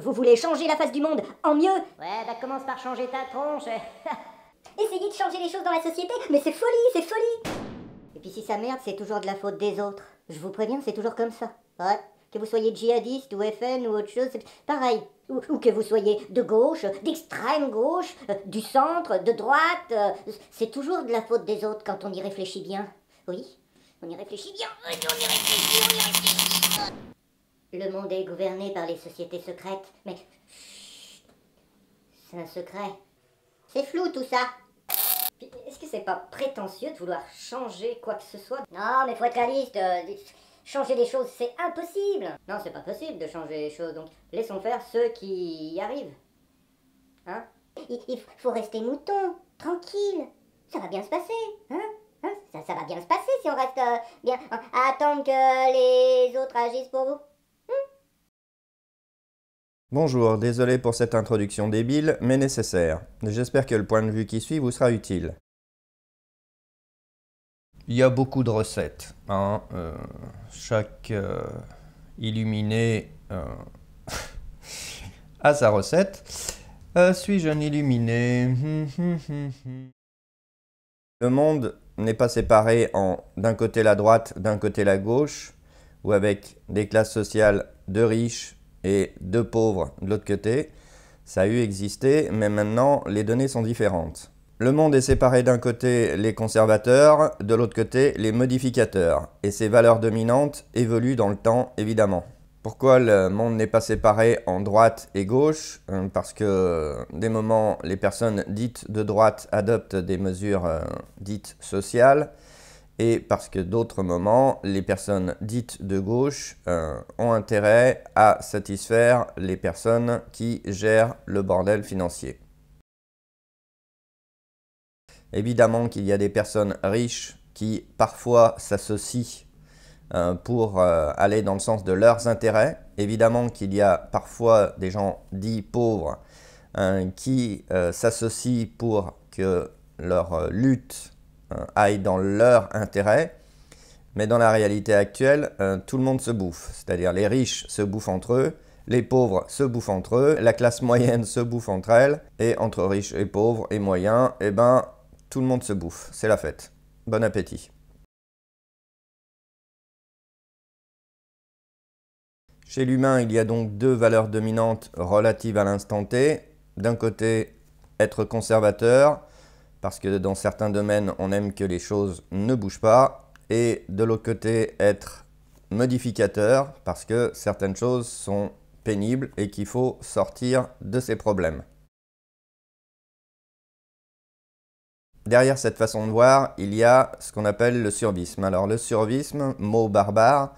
Vous voulez changer la face du monde en mieux Ouais, bah commence par changer ta tronche. Essayez de changer les choses dans la société, mais c'est folie, c'est folie Et puis si ça merde, c'est toujours de la faute des autres. Je vous préviens, c'est toujours comme ça. Ouais. Que vous soyez djihadiste ou FN ou autre chose, c'est pareil. Ou, que vous soyez de gauche, d'extrême gauche, euh, du centre, de droite, euh, c'est toujours de la faute des autres quand on y réfléchit bien. Oui, on y réfléchit bien. On y réfléchit, on y réfléchit. Le monde est gouverné par les sociétés secrètes, mais... C'est un secret. C'est flou tout ça. Est-ce que c'est pas prétentieux de vouloir changer quoi que ce soit Non, mais faut être réaliste. Euh, changer les choses, c'est impossible. Non, c'est pas possible de changer les choses. Donc, laissons faire ceux qui y arrivent. Hein il, faut rester mouton, tranquille. Ça va bien se passer, hein, hein? ça, va bien se passer si on reste euh, bien. attendre que les autres agissent pour vous. Bonjour, désolé pour cette introduction débile, mais nécessaire. J'espère que le point de vue qui suit vous sera utile. Il y a beaucoup de recettes. Hein, euh, chaque euh, illuminé euh, a sa recette. Suis-je un illuminé hum, hum, hum, Le monde n'est pas séparé en d'un côté la droite, d'un côté la gauche, ou avec des classes sociales de riches et deux pauvres de l'autre côté, ça a eu existé, mais maintenant les données sont différentes. Le monde est séparé d'un côté les conservateurs, de l'autre côté les modificateurs, et ces valeurs dominantes évoluent dans le temps évidemment. Pourquoi le monde n'est pas séparé en droite et gauche euh, Parce que des moments, les personnes dites de droite adoptent des mesures euh, dites sociales, et parce que d'autres moments, les personnes dites de gauche euh, ont intérêt à satisfaire les personnes qui gèrent le bordel financier. Évidemment qu'il y a des personnes riches qui parfois s'associent euh, pour euh, aller dans le sens de leurs intérêts. Évidemment qu'il y a parfois des gens dits pauvres qui s'associent pour que leur lutte euh, aille dans leur intérêt. Mais dans la réalité actuelle, euh, tout le monde se bouffe. C'est-à-dire les riches se bouffent entre eux, les pauvres se bouffent entre eux, la classe moyenne se bouffe entre elles, et entre riches et pauvres et moyens, eh ben, tout le monde se bouffe. C'est la fête. Bon appétit. Chez l'humain, il y a donc deux valeurs dominantes relatives à l'instant T. D'un côté, être conservateur, parce que dans certains domaines, on aime que les choses ne bougent pas, et de l'autre côté, être modificateur, parce que certaines choses sont pénibles et qu'il faut sortir de ces problèmes. Derrière cette façon de voir, il y a ce qu'on appelle le survisme. Alors le survisme, mot barbare,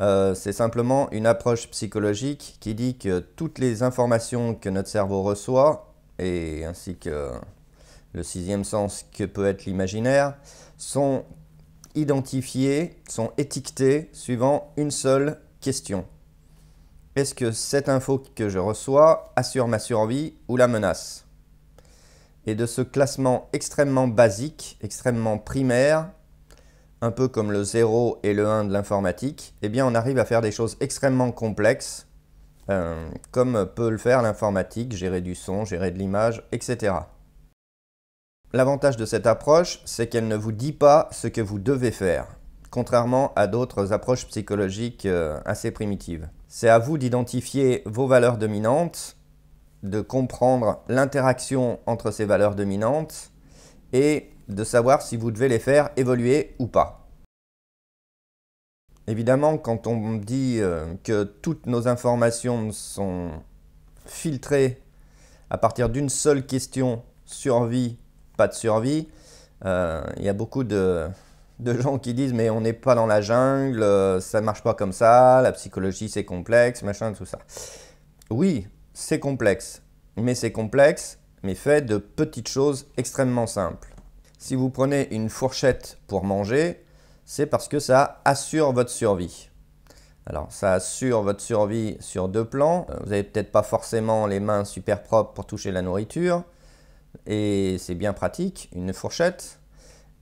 euh, c'est simplement une approche psychologique qui dit que toutes les informations que notre cerveau reçoit, et ainsi que le sixième sens que peut être l'imaginaire, sont identifiés, sont étiquetés suivant une seule question. Est-ce que cette info que je reçois assure ma survie ou la menace Et de ce classement extrêmement basique, extrêmement primaire, un peu comme le 0 et le 1 de l'informatique, eh bien on arrive à faire des choses extrêmement complexes, euh, comme peut le faire l'informatique, gérer du son, gérer de l'image, etc. L'avantage de cette approche, c'est qu'elle ne vous dit pas ce que vous devez faire, contrairement à d'autres approches psychologiques euh, assez primitives. C'est à vous d'identifier vos valeurs dominantes, de comprendre l'interaction entre ces valeurs dominantes et de savoir si vous devez les faire évoluer ou pas. Évidemment, quand on dit euh, que toutes nos informations sont filtrées à partir d'une seule question survie pas de survie. Euh, il y a beaucoup de, de, gens qui disent mais on n'est pas dans la jungle, euh, ça marche pas comme ça, la psychologie c'est complexe, machin, tout ça. Oui, c'est complexe, mais c'est complexe, mais fait de petites choses extrêmement simples. Si vous prenez une fourchette pour manger, c'est parce que ça assure votre survie. Alors ça assure votre survie sur deux plans. Euh, vous n'avez peut-être pas forcément les mains super propres pour toucher la nourriture et c'est bien pratique, une fourchette.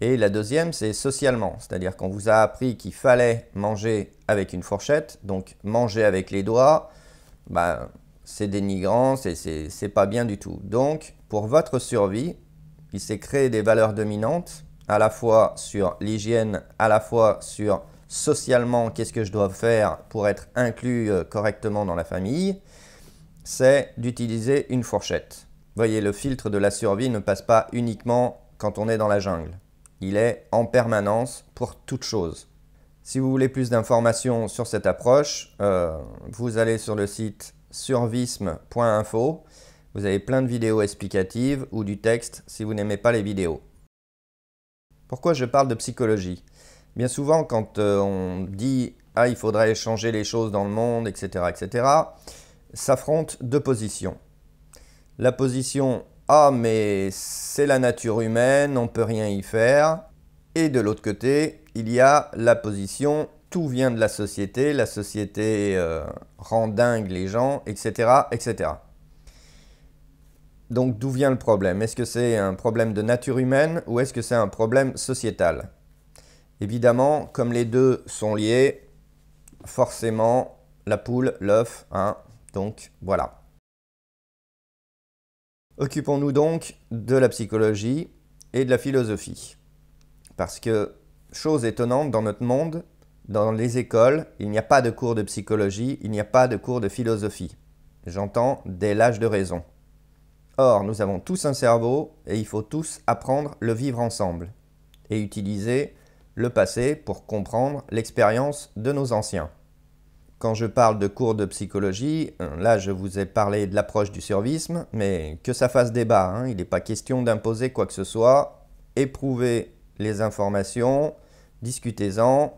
Et la deuxième, c'est socialement, c'est-à-dire qu'on vous a appris qu'il fallait manger avec une fourchette, donc manger avec les doigts, bah, c'est dénigrant, c'est pas bien du tout. Donc, pour votre survie, il s'est créé des valeurs dominantes, à la fois sur l'hygiène, à la fois sur socialement, qu'est-ce que je dois faire pour être inclus euh, correctement dans la famille, c'est d'utiliser une fourchette. Voyez, le filtre de la survie ne passe pas uniquement quand on est dans la jungle. Il est en permanence pour toute chose. Si vous voulez plus d'informations sur cette approche, euh, vous allez sur le site survisme.info. Vous avez plein de vidéos explicatives ou du texte si vous n'aimez pas les vidéos. Pourquoi je parle de psychologie Bien souvent, quand euh, on dit ah, il faudrait changer les choses dans le monde, etc., etc., s'affrontent deux positions. La position Ah mais c'est la nature humaine, on peut rien y faire. Et de l'autre côté, il y a la position Tout vient de la société, la société euh, rend dingue les gens, etc. etc. Donc d'où vient le problème Est-ce que c'est un problème de nature humaine ou est-ce que c'est un problème sociétal Évidemment, comme les deux sont liés, forcément, la poule, l'œuf, hein, donc voilà. Occupons-nous donc de la psychologie et de la philosophie. Parce que, chose étonnante dans notre monde, dans les écoles, il n'y a pas de cours de psychologie, il n'y a pas de cours de philosophie. J'entends dès l'âge de raison. Or, nous avons tous un cerveau et il faut tous apprendre le vivre ensemble et utiliser le passé pour comprendre l'expérience de nos anciens. Quand je parle de cours de psychologie, euh, là je vous ai parlé de l'approche du servisme, mais que ça fasse débat, hein. il n'est pas question d'imposer quoi que ce soit, éprouvez les informations, discutez-en,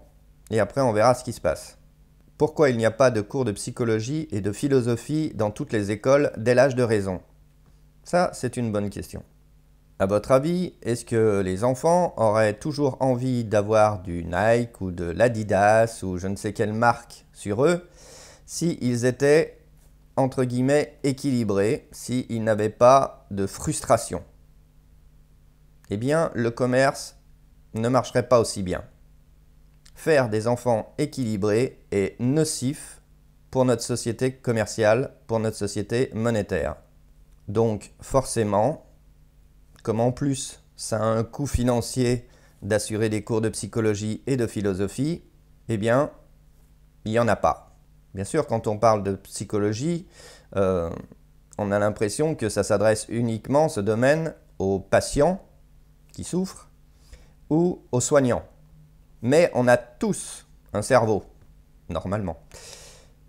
et après on verra ce qui se passe. Pourquoi il n'y a pas de cours de psychologie et de philosophie dans toutes les écoles dès l'âge de raison Ça, c'est une bonne question. À votre avis, est-ce que les enfants auraient toujours envie d'avoir du Nike ou de l'Adidas ou je ne sais quelle marque sur eux s'ils étaient entre guillemets équilibrés, s'ils n'avaient pas de frustration Eh bien, le commerce ne marcherait pas aussi bien. Faire des enfants équilibrés est nocif pour notre société commerciale, pour notre société monétaire. Donc forcément, comme en plus ça a un coût financier d'assurer des cours de psychologie et de philosophie, eh bien, il n'y en a pas. Bien sûr, quand on parle de psychologie, euh, on a l'impression que ça s'adresse uniquement, ce domaine, aux patients qui souffrent ou aux soignants. Mais on a tous un cerveau, normalement.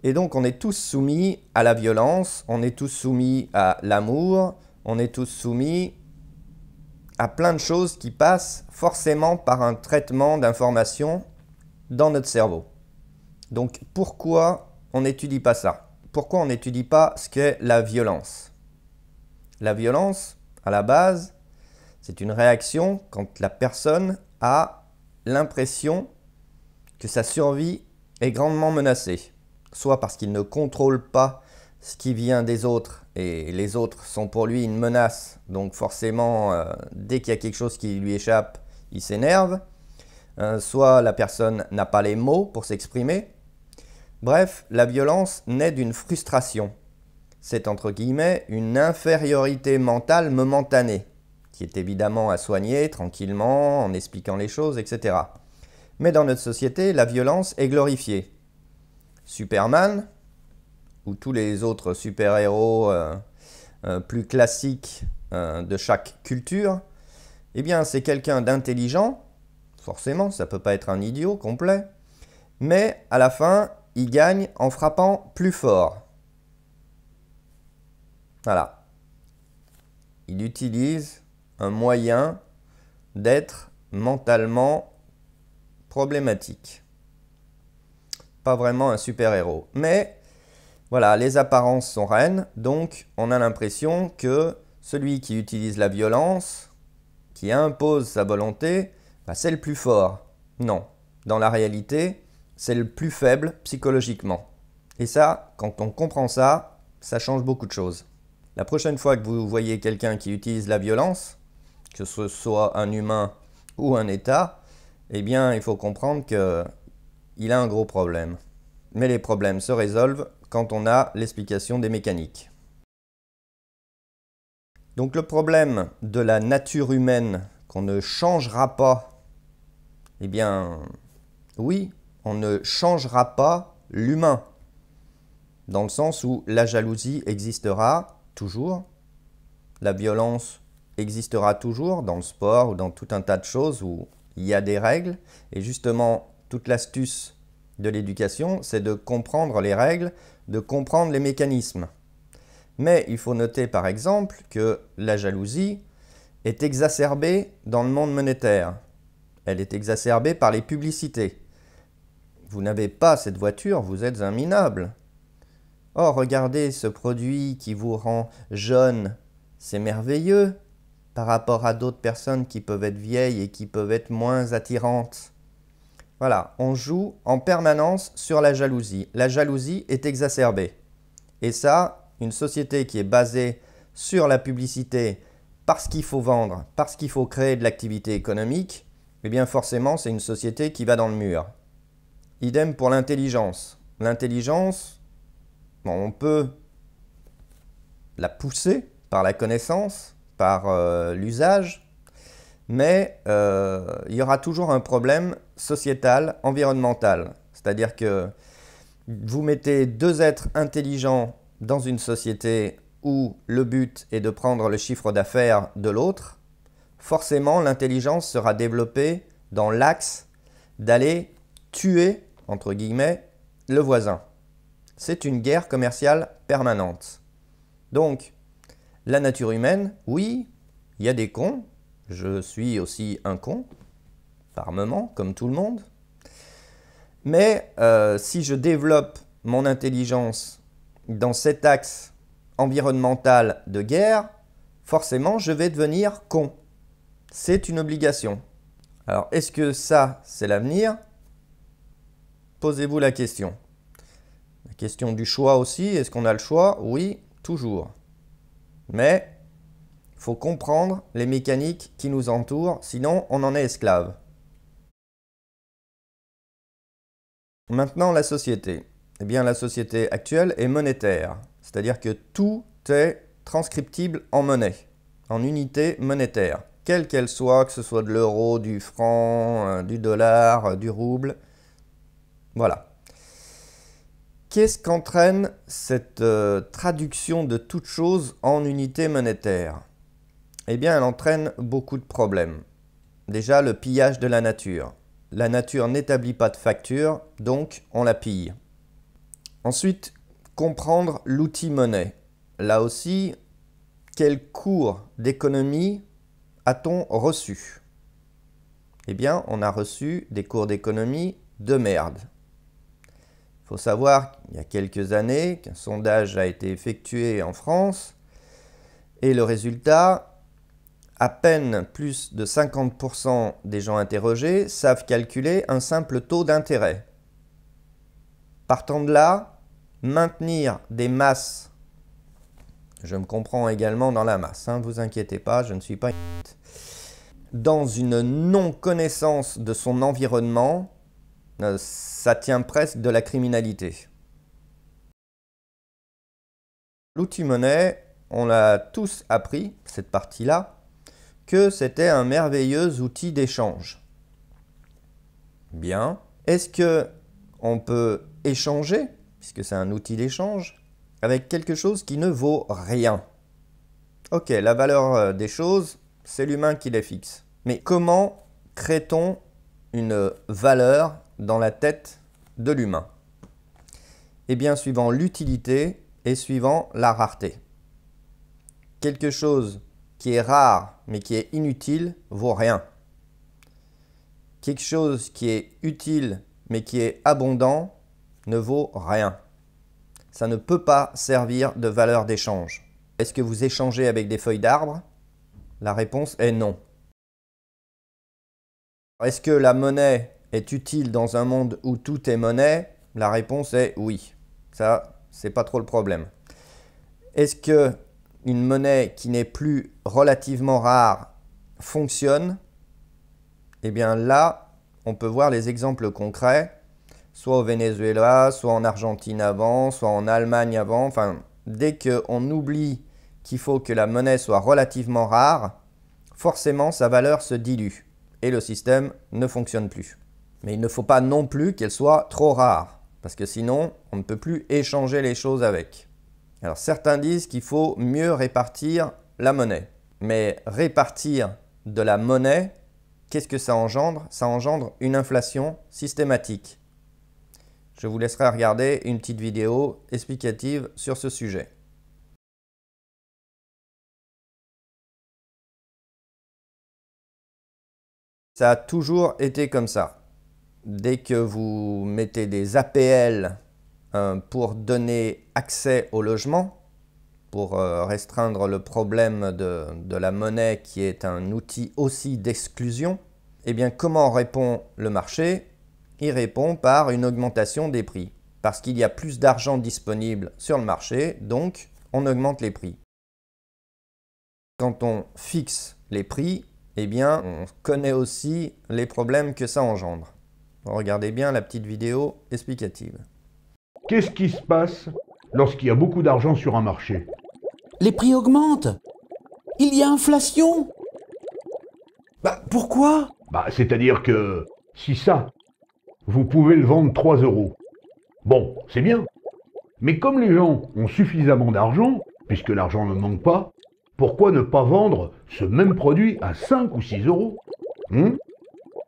Et donc on est tous soumis à la violence, on est tous soumis à l'amour, on est tous soumis à plein de choses qui passent forcément par un traitement d'informations dans notre cerveau. Donc pourquoi on n'étudie pas ça Pourquoi on n'étudie pas ce qu'est la violence La violence, à la base, c'est une réaction quand la personne a l'impression que sa survie est grandement menacée, soit parce qu'il ne contrôle pas ce qui vient des autres et les autres sont pour lui une menace. Donc forcément, euh, dès qu'il y a quelque chose qui lui échappe, il s'énerve. Euh, soit la personne n'a pas les mots pour s'exprimer. Bref, la violence naît d'une frustration. C'est entre guillemets une infériorité mentale momentanée, qui est évidemment à soigner tranquillement, en expliquant les choses, etc. Mais dans notre société, la violence est glorifiée. Superman, tous les autres super-héros euh, euh, plus classiques euh, de chaque culture, eh bien c'est quelqu'un d'intelligent, forcément, ça ne peut pas être un idiot complet, mais à la fin, il gagne en frappant plus fort. Voilà. Il utilise un moyen d'être mentalement problématique. Pas vraiment un super-héros. Mais voilà, les apparences sont reines, donc on a l'impression que celui qui utilise la violence, qui impose sa volonté, bah, c'est le plus fort. Non, dans la réalité, c'est le plus faible psychologiquement. Et ça, quand on comprend ça, ça change beaucoup de choses. La prochaine fois que vous voyez quelqu'un qui utilise la violence, que ce soit un humain ou un État, eh bien, il faut comprendre qu'il a un gros problème. Mais les problèmes se résolvent quand on a l'explication des mécaniques. Donc le problème de la nature humaine qu'on ne changera pas, eh bien oui, on ne changera pas l'humain, dans le sens où la jalousie existera toujours, la violence existera toujours dans le sport ou dans tout un tas de choses où il y a des règles, et justement toute l'astuce de l'éducation, c'est de comprendre les règles, de comprendre les mécanismes. Mais il faut noter par exemple que la jalousie est exacerbée dans le monde monétaire. Elle est exacerbée par les publicités. Vous n'avez pas cette voiture, vous êtes un minable. Oh, regardez ce produit qui vous rend jeune, c'est merveilleux par rapport à d'autres personnes qui peuvent être vieilles et qui peuvent être moins attirantes. Voilà, on joue en permanence sur la jalousie. La jalousie est exacerbée. Et ça, une société qui est basée sur la publicité parce qu'il faut vendre, parce qu'il faut créer de l'activité économique, eh bien forcément, c'est une société qui va dans le mur. Idem pour l'intelligence. L'intelligence, on peut la pousser par la connaissance, par euh, l'usage, mais euh, il y aura toujours un problème sociétal, environnemental. C'est-à-dire que vous mettez deux êtres intelligents dans une société où le but est de prendre le chiffre d'affaires de l'autre, forcément l'intelligence sera développée dans l'axe d'aller tuer, entre guillemets, le voisin. C'est une guerre commerciale permanente. Donc, la nature humaine, oui, il y a des cons, je suis aussi un con, par moment, comme tout le monde. Mais euh, si je développe mon intelligence dans cet axe environnemental de guerre, forcément, je vais devenir con. C'est une obligation. Alors, est-ce que ça, c'est l'avenir Posez-vous la question. La question du choix aussi, est-ce qu'on a le choix Oui, toujours. Mais faut comprendre les mécaniques qui nous entourent, sinon on en est esclave. Maintenant, la société. Eh bien, la société actuelle est monétaire, c'est-à-dire que tout est transcriptible en monnaie, en unité monétaire, quelle qu'elle soit, que ce soit de l'euro, du franc, euh, du dollar, euh, du rouble. Voilà. Qu'est-ce qu'entraîne cette euh, traduction de toute chose en unité monétaire eh bien, elle entraîne beaucoup de problèmes. Déjà, le pillage de la nature. La nature n'établit pas de facture, donc on la pille. Ensuite, comprendre l'outil monnaie. Là aussi, quel cours d'économie a-t-on reçu Eh bien, on a reçu des cours d'économie de merde. Il faut savoir qu'il y a quelques années qu'un sondage a été effectué en France et le résultat à peine plus de 50% des gens interrogés savent calculer un simple taux d'intérêt. Partant de là, maintenir des masses, je me comprends également dans la masse, ne hein, vous inquiétez pas, je ne suis pas dans une non-connaissance de son environnement, euh, ça tient presque de la criminalité. L'outil monnaie, on l'a tous appris, cette partie-là, que c'était un merveilleux outil d'échange. Bien. Est-ce que on peut échanger, puisque c'est un outil d'échange, avec quelque chose qui ne vaut rien Ok, la valeur euh, des choses, c'est l'humain qui les fixe. Mais comment crée-t-on une valeur dans la tête de l'humain Eh bien, suivant l'utilité et suivant la rareté. Quelque chose qui est rare mais qui est inutile vaut rien. Quelque chose qui est utile mais qui est abondant ne vaut rien. Ça ne peut pas servir de valeur d'échange. Est-ce que vous échangez avec des feuilles d'arbre La réponse est non. Est-ce que la monnaie est utile dans un monde où tout est monnaie La réponse est oui. Ça, c'est pas trop le problème. Est-ce que une monnaie qui n'est plus relativement rare fonctionne, eh bien là, on peut voir les exemples concrets, soit au Venezuela, soit en Argentine avant, soit en Allemagne avant. Enfin, dès qu'on oublie qu'il faut que la monnaie soit relativement rare, forcément sa valeur se dilue et le système ne fonctionne plus. Mais il ne faut pas non plus qu'elle soit trop rare, parce que sinon, on ne peut plus échanger les choses avec. Alors certains disent qu'il faut mieux répartir la monnaie. Mais répartir de la monnaie, qu'est-ce que ça engendre Ça engendre une inflation systématique. Je vous laisserai regarder une petite vidéo explicative sur ce sujet. Ça a toujours été comme ça. Dès que vous mettez des APL euh, pour donner accès au logement, pour euh, restreindre le problème de, la monnaie qui est un outil aussi d'exclusion, eh bien comment répond le marché Il répond par une augmentation des prix. Parce qu'il y a plus d'argent disponible sur le marché, donc on augmente les prix. Quand on fixe les prix, eh bien on connaît aussi les problèmes que ça engendre. Regardez bien la petite vidéo explicative. Qu'est-ce qui se passe lorsqu'il y a beaucoup d'argent sur un marché Les prix augmentent. Il y a inflation. Bah pourquoi Bah c'est-à-dire que si ça, vous pouvez le vendre 3 euros. Bon, c'est bien. Mais comme les gens ont suffisamment d'argent, puisque l'argent ne manque pas, pourquoi ne pas vendre ce même produit à 5 ou 6 euros hmm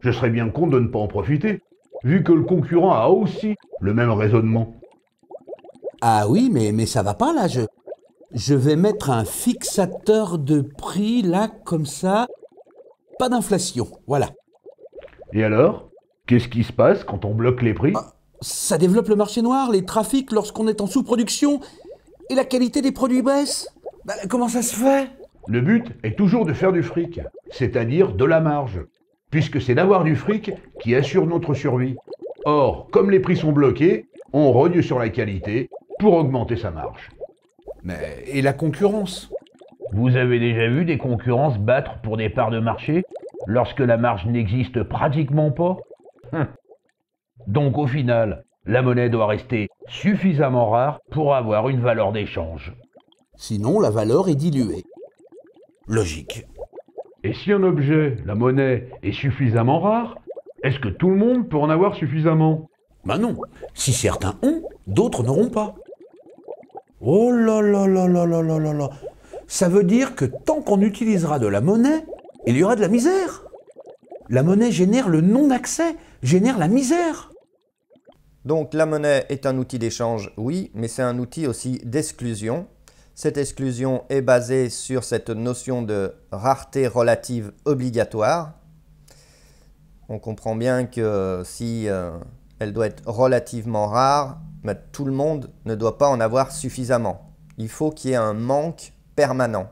Je serais bien con de ne pas en profiter, vu que le concurrent a aussi le même raisonnement. Ah oui, mais, mais ça va pas là. Je, je vais mettre un fixateur de prix là, comme ça. Pas d'inflation, voilà. Et alors Qu'est-ce qui se passe quand on bloque les prix ah, Ça développe le marché noir, les trafics lorsqu'on est en sous-production. Et la qualité des produits baisse. Bah, comment ça se fait Le but est toujours de faire du fric, c'est-à-dire de la marge. Puisque c'est d'avoir du fric qui assure notre survie. Or, comme les prix sont bloqués, on rogne sur la qualité pour augmenter sa marge. Mais et la concurrence Vous avez déjà vu des concurrences battre pour des parts de marché lorsque la marge n'existe pratiquement pas hum. Donc au final, la monnaie doit rester suffisamment rare pour avoir une valeur d'échange. Sinon, la valeur est diluée. Logique. Et si un objet, la monnaie, est suffisamment rare, est-ce que tout le monde peut en avoir suffisamment Ben non. Si certains ont, d'autres n'auront pas. Oh là là là là là là là Ça veut dire que tant qu'on utilisera de la monnaie, il y aura de la misère. La monnaie génère le non-accès, génère la misère. Donc la monnaie est un outil d'échange, oui, mais c'est un outil aussi d'exclusion. Cette exclusion est basée sur cette notion de rareté relative obligatoire. On comprend bien que si euh, elle doit être relativement rare, mais tout le monde ne doit pas en avoir suffisamment. Il faut qu'il y ait un manque permanent.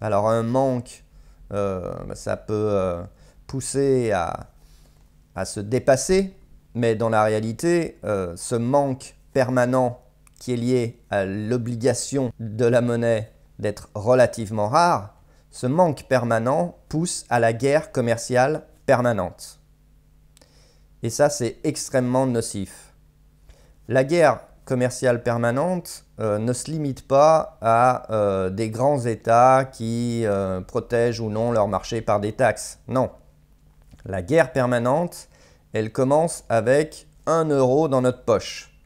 Alors un manque, euh, ben, ça peut euh, pousser à, se dépasser, mais dans la réalité, euh, ce manque permanent qui est lié à l'obligation de la monnaie d'être relativement rare, ce manque permanent pousse à la guerre commerciale permanente. Et ça, c'est extrêmement nocif. La guerre commerciale permanente euh, ne se limite pas à euh, des grands États qui euh, protègent ou non leur marché par des taxes. Non. La guerre permanente, elle commence avec un euro dans notre poche,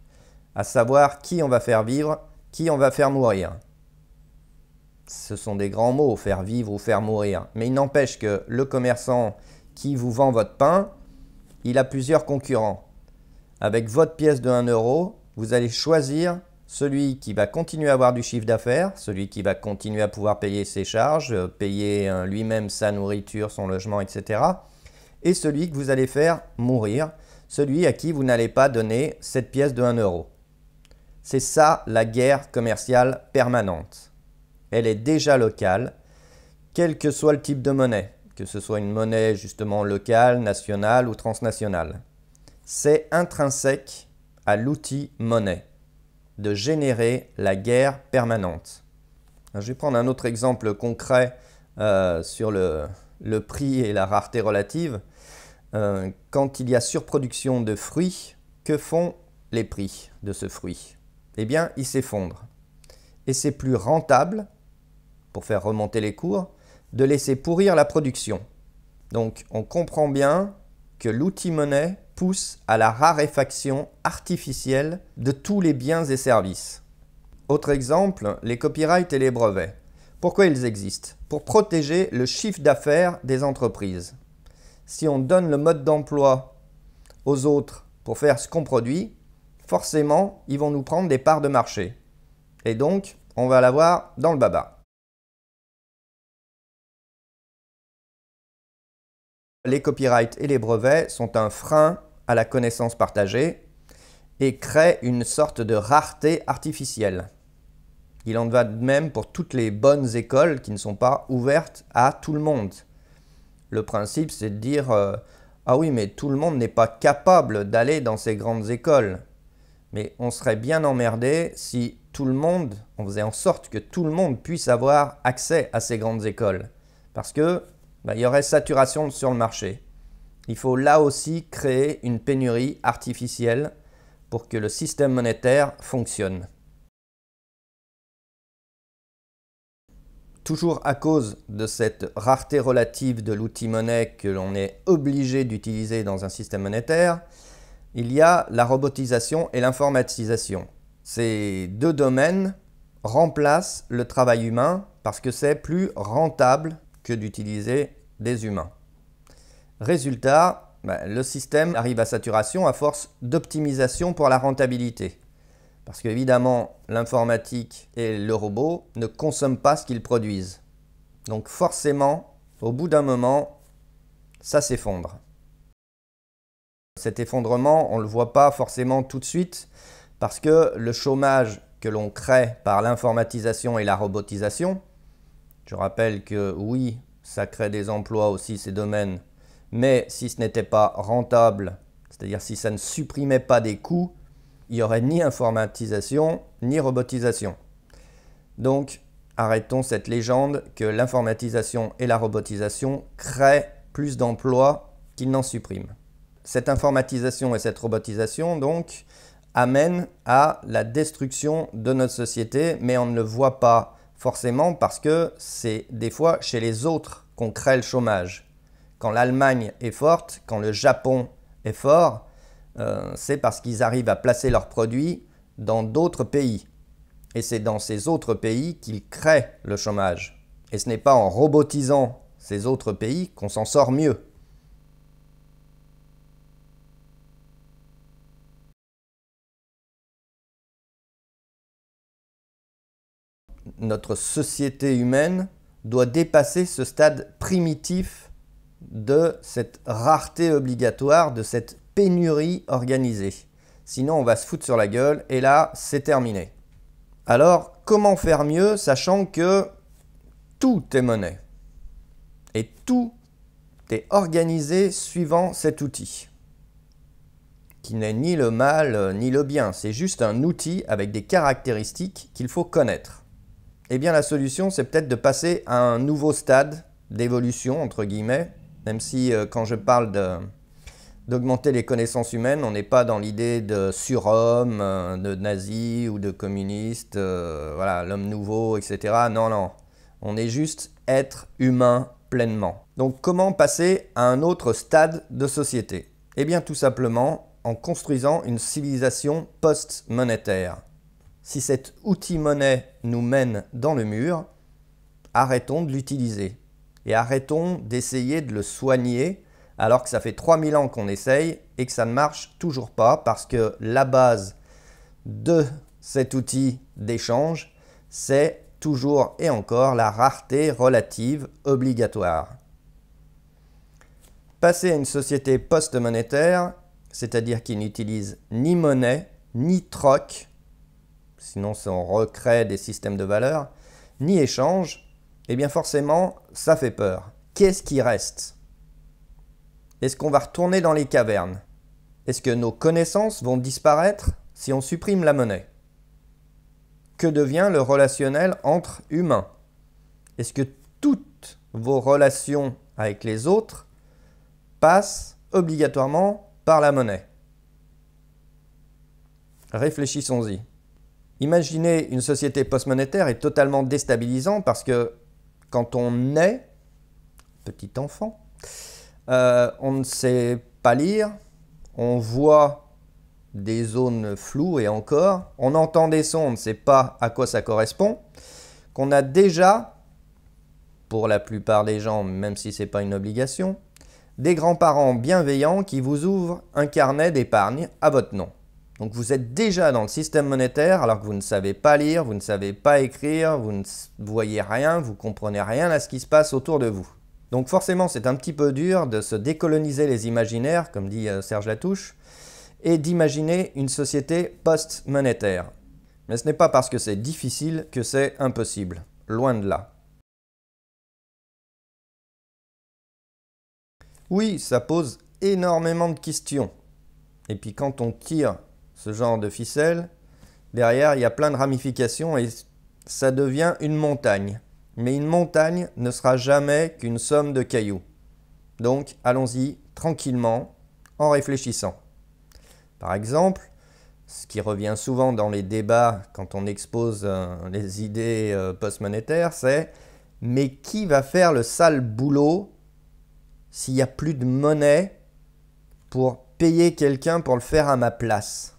à savoir qui on va faire vivre, qui on va faire mourir. Ce sont des grands mots, faire vivre ou faire mourir. Mais il n'empêche que le commerçant qui vous vend votre pain, il a plusieurs concurrents. Avec votre pièce de 1 euro, vous allez choisir celui qui va continuer à avoir du chiffre d'affaires, celui qui va continuer à pouvoir payer ses charges, euh, payer euh, lui-même sa nourriture, son logement, etc. Et celui que vous allez faire mourir, celui à qui vous n'allez pas donner cette pièce de 1 euro. C'est ça la guerre commerciale permanente. Elle est déjà locale, quel que soit le type de monnaie que ce soit une monnaie justement locale, nationale ou transnationale. C'est intrinsèque à l'outil monnaie de générer la guerre permanente. je vais prendre un autre exemple concret euh, sur le, prix et la rareté relative. Euh, quand il y a surproduction de fruits, que font les prix de ce fruit Eh bien, ils s'effondrent. Et c'est plus rentable, pour faire remonter les cours, de laisser pourrir la production. Donc on comprend bien que l'outil monnaie pousse à la raréfaction artificielle de tous les biens et services. Autre exemple, les copyrights et les brevets. Pourquoi ils existent Pour protéger le chiffre d'affaires des entreprises. Si on donne le mode d'emploi aux autres pour faire ce qu'on produit, forcément, ils vont nous prendre des parts de marché. Et donc, on va l'avoir dans le baba. les copyrights et les brevets sont un frein à la connaissance partagée et créent une sorte de rareté artificielle. Il en va de même pour toutes les bonnes écoles qui ne sont pas ouvertes à tout le monde. Le principe, c'est de dire euh, Ah oui, mais tout le monde n'est pas capable d'aller dans ces grandes écoles. Mais on serait bien emmerdé si tout le monde, on faisait en sorte que tout le monde puisse avoir accès à ces grandes écoles. Parce que bah, il y aurait saturation sur le marché. Il faut là aussi créer une pénurie artificielle pour que le système monétaire fonctionne. Toujours à cause de cette rareté relative de l'outil monnaie que l'on est obligé d'utiliser dans un système monétaire, il y a la robotisation et l'informatisation. Ces deux domaines remplacent le travail humain parce que c'est plus rentable que d'utiliser des humains. Résultat, ben, le système arrive à saturation à force d'optimisation pour la rentabilité. Parce qu'évidemment, l'informatique et le robot ne consomment pas ce qu'ils produisent. Donc forcément, au bout d'un moment, ça s'effondre. Cet effondrement, on ne le voit pas forcément tout de suite, parce que le chômage que l'on crée par l'informatisation et la robotisation, je rappelle que oui, ça crée des emplois aussi ces domaines, mais si ce n'était pas rentable, c'est-à-dire si ça ne supprimait pas des coûts, il n'y aurait ni informatisation ni robotisation. Donc arrêtons cette légende que l'informatisation et la robotisation créent plus d'emplois qu'ils n'en suppriment. Cette informatisation et cette robotisation, donc, amènent à la destruction de notre société, mais on ne le voit pas Forcément parce que c'est des fois chez les autres qu'on crée le chômage. Quand l'Allemagne est forte, quand le Japon est fort, euh, c'est parce qu'ils arrivent à placer leurs produits dans d'autres pays. Et c'est dans ces autres pays qu'ils créent le chômage. Et ce n'est pas en robotisant ces autres pays qu'on s'en sort mieux. notre société humaine doit dépasser ce stade primitif de cette rareté obligatoire, de cette pénurie organisée. Sinon, on va se foutre sur la gueule et là, c'est terminé. Alors, comment faire mieux sachant que tout est monnaie et tout est organisé suivant cet outil qui n'est ni le mal ni le bien, c'est juste un outil avec des caractéristiques qu'il faut connaître eh bien la solution, c'est peut-être de passer à un nouveau stade d'évolution, entre guillemets, même si euh, quand je parle d'augmenter les connaissances humaines, on n'est pas dans l'idée de surhomme, euh, de nazi ou de communiste, euh, voilà, l'homme nouveau, etc. Non, non. On est juste être humain pleinement. Donc comment passer à un autre stade de société Eh bien tout simplement en construisant une civilisation post-monétaire si cet outil monnaie nous mène dans le mur, arrêtons de l'utiliser et arrêtons d'essayer de le soigner alors que ça fait 3000 ans qu'on essaye et que ça ne marche toujours pas parce que la base de cet outil d'échange, c'est toujours et encore la rareté relative obligatoire. Passer à une société post-monétaire, c'est-à-dire qui n'utilise ni monnaie, ni troc, sinon si on recrée des systèmes de valeurs, ni échange, eh bien forcément, ça fait peur. Qu'est-ce qui reste Est-ce qu'on va retourner dans les cavernes Est-ce que nos connaissances vont disparaître si on supprime la monnaie Que devient le relationnel entre humains Est-ce que toutes vos relations avec les autres passent obligatoirement par la monnaie Réfléchissons-y. Imaginez une société post-monétaire est totalement déstabilisant parce que quand on est petit enfant, euh, on ne sait pas lire, on voit des zones floues et encore, on entend des sons, on ne sait pas à quoi ça correspond, qu'on a déjà, pour la plupart des gens, même si ce n'est pas une obligation, des grands-parents bienveillants qui vous ouvrent un carnet d'épargne à votre nom. Donc vous êtes déjà dans le système monétaire alors que vous ne savez pas lire, vous ne savez pas écrire, vous ne voyez rien, vous comprenez rien à ce qui se passe autour de vous. Donc forcément c'est un petit peu dur de se décoloniser les imaginaires, comme dit euh, Serge Latouche, et d'imaginer une société post-monétaire. Mais ce n'est pas parce que c'est difficile que c'est impossible, loin de là. Oui, ça pose énormément de questions. Et puis quand on tire ce genre de ficelle, derrière il y a plein de ramifications et ça devient une montagne. Mais une montagne ne sera jamais qu'une somme de cailloux. Donc allons-y tranquillement en réfléchissant. Par exemple, ce qui revient souvent dans les débats quand on expose euh, les idées postmonétaires, euh, post-monétaires, c'est mais qui va faire le sale boulot s'il n'y a plus de monnaie pour payer quelqu'un pour le faire à ma place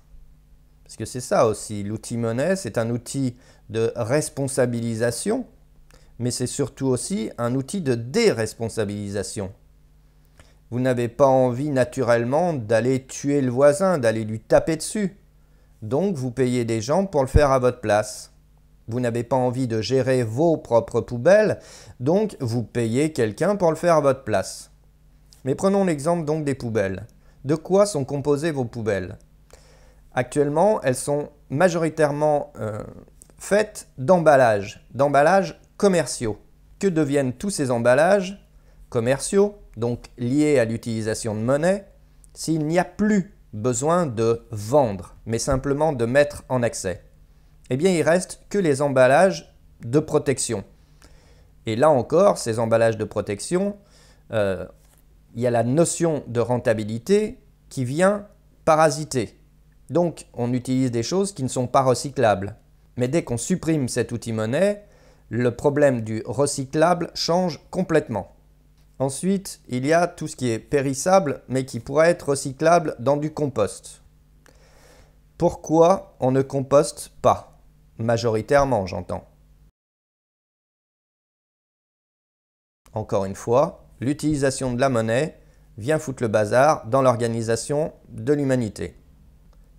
parce que c'est ça aussi, l'outil monnaie, c'est un outil de responsabilisation, mais c'est surtout aussi un outil de déresponsabilisation. Vous n'avez pas envie naturellement d'aller tuer le voisin, d'aller lui taper dessus. Donc vous payez des gens pour le faire à votre place. Vous n'avez pas envie de gérer vos propres poubelles, donc vous payez quelqu'un pour le faire à votre place. Mais prenons l'exemple donc des poubelles. De quoi sont composées vos poubelles Actuellement, elles sont majoritairement euh, faites d'emballages, d'emballages commerciaux. Que deviennent tous ces emballages commerciaux, donc liés à l'utilisation de monnaie, s'il n'y a plus besoin de vendre, mais simplement de mettre en accès Eh bien, il reste que les emballages de protection. Et là encore, ces emballages de protection, euh, il y a la notion de rentabilité qui vient parasiter donc on utilise des choses qui ne sont pas recyclables. Mais dès qu'on supprime cet outil monnaie, le problème du recyclable change complètement. Ensuite, il y a tout ce qui est périssable mais qui pourrait être recyclable dans du compost. Pourquoi on ne composte pas Majoritairement, j'entends. Encore une fois, l'utilisation de la monnaie vient foutre le bazar dans l'organisation de l'humanité.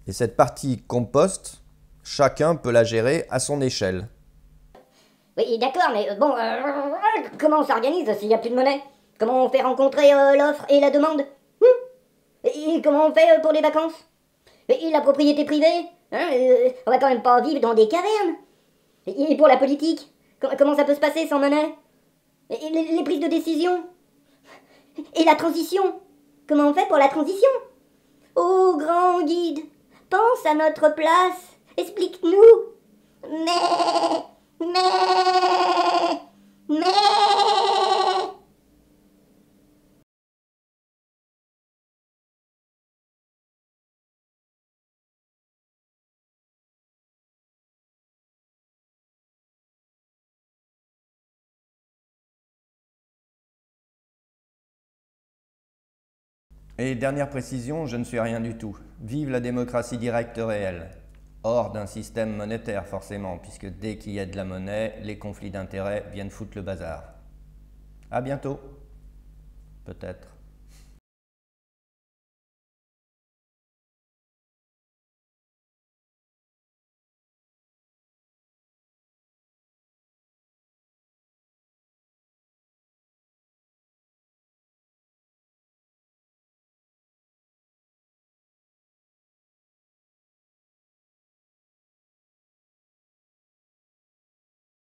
Et cette partie compost, chacun peut la gérer à son échelle. Oui, d'accord, mais euh, bon, euh, comment on s'organise s'il n'y a plus de monnaie Comment on fait rencontrer euh, l'offre et la demande hein? Et comment on fait pour les vacances Et la propriété privée hein, On va quand même pas vivre dans des cavernes Et pour la politique Comment ça peut se passer sans monnaie et les, prises de décision Et la transition Comment on fait pour la transition oh, grand guide Pense à notre place. Explique-nous. Mais, mais, mais. Et dernière précision, je ne suis rien du tout. Vive la démocratie directe réelle, hors d'un système monétaire forcément, puisque dès qu'il y a de la monnaie, les conflits d'intérêts viennent foutre le bazar. À bientôt, peut-être.